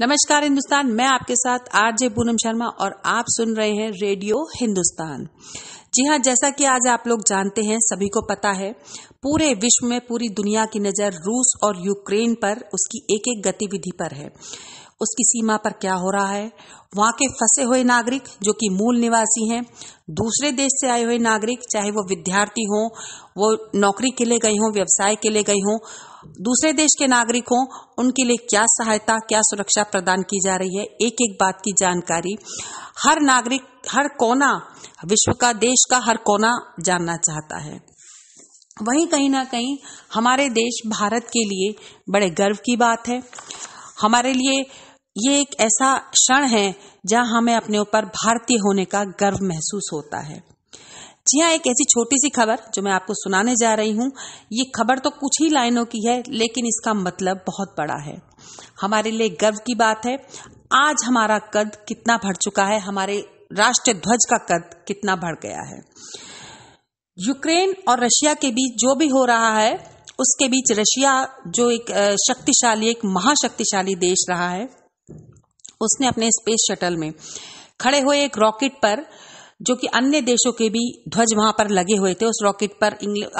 नमस्कार हिंदुस्तान मैं आपके साथ आरजे पूनम शर्मा और आप सुन रहे हैं रेडियो हिंदुस्तान जी हाँ जैसा कि आज आप लोग जानते हैं सभी को पता है पूरे विश्व में पूरी दुनिया की नज़र रूस और यूक्रेन पर उसकी एक एक गतिविधि पर है उसकी सीमा पर क्या हो रहा है वहां के फंसे हुए नागरिक जो कि मूल निवासी हैं दूसरे देश से आए हुए नागरिक चाहे वो विद्यार्थी हों वो नौकरी के लिए गए हों व्यवसाय के लिए गए हों दूसरे देश के नागरिक हों उनके लिए क्या सहायता क्या सुरक्षा प्रदान की जा रही है एक एक बात की जानकारी हर नागरिक हर कोना विश्व का देश का हर कोना जानना चाहता है वहीं कहीं ना कहीं हमारे देश भारत के लिए बड़े गर्व की बात है हमारे लिए ये एक ऐसा क्षण है जहां हमें अपने ऊपर भारतीय होने का गर्व महसूस होता है जी हाँ एक ऐसी छोटी सी खबर जो मैं आपको सुनाने जा रही हूं ये खबर तो कुछ ही लाइनों की है लेकिन इसका मतलब बहुत बड़ा है हमारे लिए गर्व की बात है आज हमारा कद कितना भर चुका है हमारे राष्ट्र ध्वज का कद कितना बढ़ गया है यूक्रेन और रशिया के बीच जो भी हो रहा है उसके बीच रशिया जो एक शक्तिशाली एक महाशक्तिशाली देश रहा है उसने अपने स्पेस शटल में खड़े हुए एक रॉकेट पर जो कि अन्य देशों के भी ध्वज वहां पर लगे हुए थे उस रॉकेट पर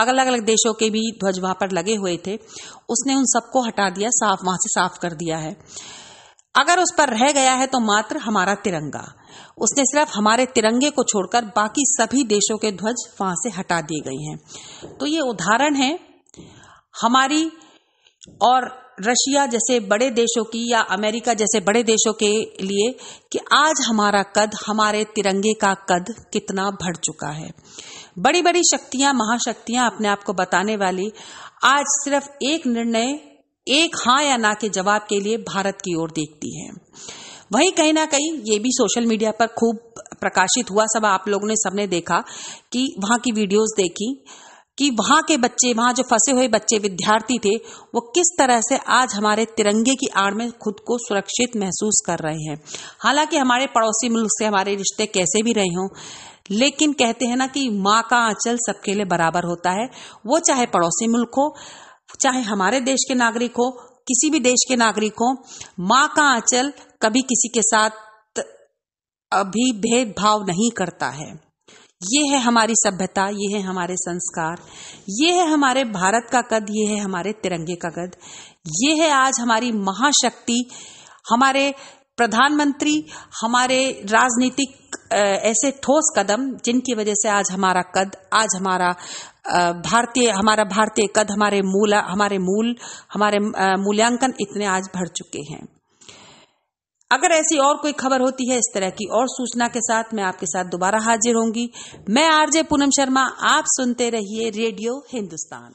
अलग अलग देशों के भी ध्वज वहां पर लगे हुए थे उसने उन सबको हटा दिया साफ वहां से साफ कर दिया है अगर उस पर रह गया है तो मात्र हमारा तिरंगा उसने सिर्फ हमारे तिरंगे को छोड़कर बाकी सभी देशों के ध्वज वहां से हटा दिए गए हैं तो ये उदाहरण है हमारी और रशिया जैसे बड़े देशों की या अमेरिका जैसे बड़े देशों के लिए कि आज हमारा कद हमारे तिरंगे का कद कितना बढ़ चुका है बड़ी बड़ी शक्तियां महाशक्तियां अपने आप को बताने वाली आज सिर्फ एक निर्णय एक हाँ या ना के जवाब के लिए भारत की ओर देखती है वहीं कहीं ना कहीं ये भी सोशल मीडिया पर खूब प्रकाशित हुआ सब आप लोगों ने सबने देखा कि वहां की वीडियोस देखी कि वहां के बच्चे वहां जो फंसे हुए बच्चे विद्यार्थी थे वो किस तरह से आज हमारे तिरंगे की आड़ में खुद को सुरक्षित महसूस कर रहे हैं हालांकि हमारे पड़ोसी मुल्क से हमारे रिश्ते कैसे भी रहे हों लेकिन कहते हैं ना कि माँ का आंचल सबके लिए बराबर होता है वो चाहे पड़ोसी मुल्क हो चाहे हमारे देश के नागरिक हो किसी भी देश के नागरिक हो माँ का आंचल कभी किसी के साथ अभी भेदभाव नहीं करता है ये है हमारी सभ्यता ये है हमारे संस्कार ये है हमारे भारत का कद ये है हमारे तिरंगे का कद ये है आज हमारी महाशक्ति हमारे प्रधानमंत्री हमारे राजनीतिक ऐसे ठोस कदम जिनकी वजह से आज हमारा कद आज हमारा भारतीय हमारा भारतीय कद हमारे मूल हमारे मूल हमारे मूल्यांकन इतने आज भर चुके हैं अगर ऐसी और कोई खबर होती है इस तरह की और सूचना के साथ मैं आपके साथ दोबारा हाजिर होंगी मैं आरजे पूनम शर्मा आप सुनते रहिए रेडियो हिंदुस्तान